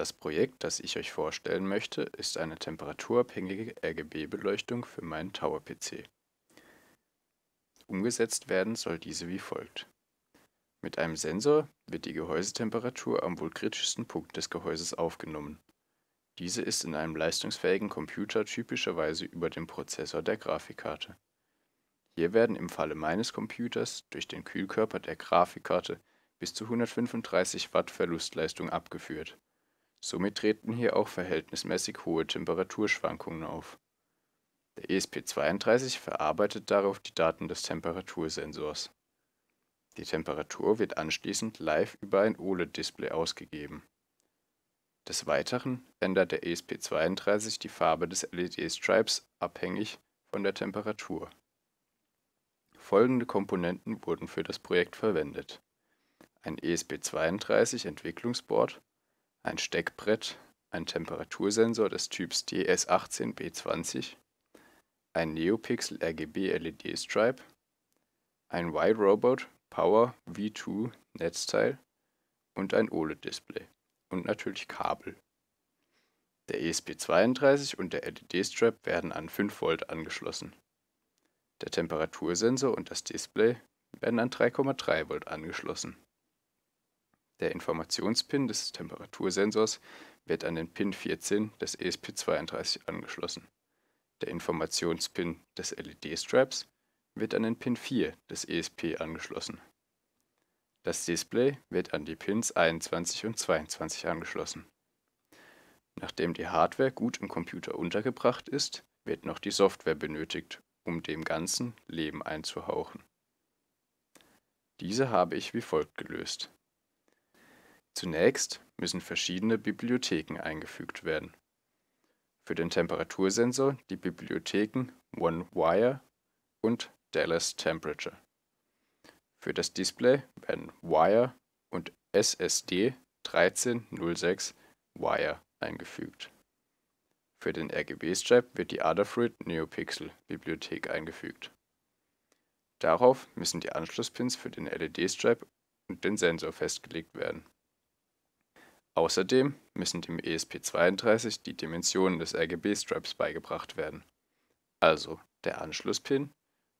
Das Projekt, das ich euch vorstellen möchte, ist eine temperaturabhängige RGB-Beleuchtung für meinen Tower-PC. Umgesetzt werden soll diese wie folgt. Mit einem Sensor wird die Gehäusetemperatur am wohl kritischsten Punkt des Gehäuses aufgenommen. Diese ist in einem leistungsfähigen Computer typischerweise über dem Prozessor der Grafikkarte. Hier werden im Falle meines Computers durch den Kühlkörper der Grafikkarte bis zu 135 Watt Verlustleistung abgeführt. Somit treten hier auch verhältnismäßig hohe Temperaturschwankungen auf. Der ESP32 verarbeitet darauf die Daten des Temperatursensors. Die Temperatur wird anschließend live über ein OLED-Display ausgegeben. Des Weiteren ändert der ESP32 die Farbe des LED-Stripes abhängig von der Temperatur. Folgende Komponenten wurden für das Projekt verwendet. Ein ESP32 Entwicklungsboard, ein Steckbrett, ein Temperatursensor des Typs DS18B20, ein Neopixel RGB LED Stripe, ein Y-Robot Power V2 Netzteil und ein OLED-Display und natürlich Kabel. Der ESP32 und der LED-Strap werden an 5 Volt angeschlossen. Der Temperatursensor und das Display werden an 3,3 Volt angeschlossen. Der Informationspin des Temperatursensors wird an den Pin 14 des ESP32 angeschlossen. Der Informationspin des LED-Straps wird an den Pin 4 des ESP angeschlossen. Das Display wird an die Pins 21 und 22 angeschlossen. Nachdem die Hardware gut im Computer untergebracht ist, wird noch die Software benötigt, um dem Ganzen Leben einzuhauchen. Diese habe ich wie folgt gelöst. Zunächst müssen verschiedene Bibliotheken eingefügt werden. Für den Temperatursensor die Bibliotheken OneWire und Dallas Temperature. Für das Display werden Wire und SSD 1306 Wire eingefügt. Für den RGB-Strap wird die Adafruit NeoPixel-Bibliothek eingefügt. Darauf müssen die Anschlusspins für den LED-Strap und den Sensor festgelegt werden Außerdem müssen dem ESP32 die Dimensionen des rgb stripes beigebracht werden, also der Anschlusspin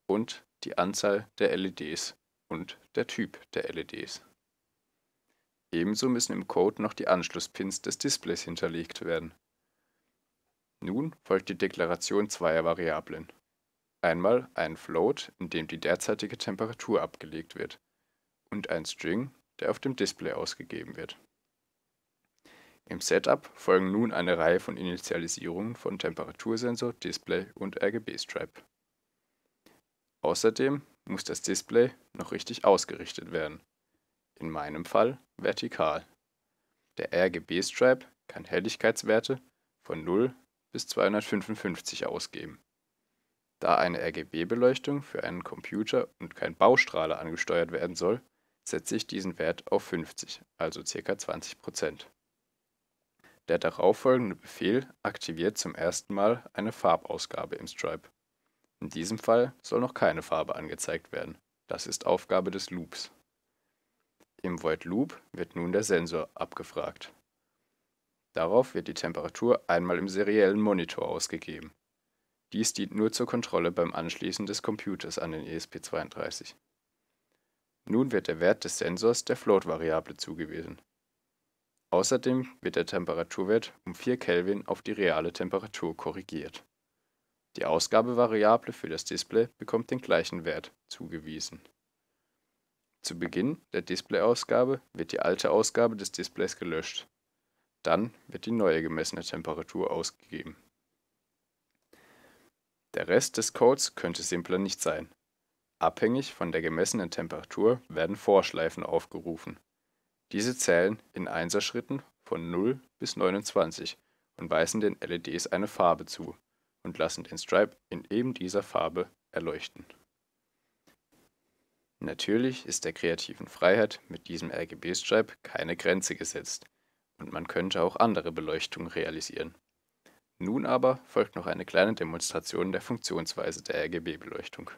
und die Anzahl der LEDs und der Typ der LEDs. Ebenso müssen im Code noch die Anschlusspins des Displays hinterlegt werden. Nun folgt die Deklaration zweier Variablen. Einmal ein Float, in dem die derzeitige Temperatur abgelegt wird, und ein String, der auf dem Display ausgegeben wird. Im Setup folgen nun eine Reihe von Initialisierungen von Temperatursensor, Display und rgb stripe Außerdem muss das Display noch richtig ausgerichtet werden, in meinem Fall vertikal. Der rgb stripe kann Helligkeitswerte von 0 bis 255 ausgeben. Da eine RGB-Beleuchtung für einen Computer und kein Baustrahler angesteuert werden soll, setze ich diesen Wert auf 50, also ca. 20%. Der darauffolgende Befehl aktiviert zum ersten Mal eine Farbausgabe im Stripe. In diesem Fall soll noch keine Farbe angezeigt werden, das ist Aufgabe des Loops. Im Void Loop wird nun der Sensor abgefragt. Darauf wird die Temperatur einmal im seriellen Monitor ausgegeben. Dies dient nur zur Kontrolle beim Anschließen des Computers an den ESP32. Nun wird der Wert des Sensors der Float-Variable zugewiesen Außerdem wird der Temperaturwert um 4 Kelvin auf die reale Temperatur korrigiert. Die Ausgabevariable für das Display bekommt den gleichen Wert zugewiesen. Zu Beginn der Displayausgabe wird die alte Ausgabe des Displays gelöscht. Dann wird die neue gemessene Temperatur ausgegeben. Der Rest des Codes könnte simpler nicht sein. Abhängig von der gemessenen Temperatur werden Vorschleifen aufgerufen diese zählen in Einserschritten von 0 bis 29 und weisen den LEDs eine Farbe zu und lassen den Stripe in eben dieser Farbe erleuchten. Natürlich ist der kreativen Freiheit mit diesem RGB-Stripe keine Grenze gesetzt und man könnte auch andere Beleuchtungen realisieren. Nun aber folgt noch eine kleine Demonstration der Funktionsweise der RGB-Beleuchtung.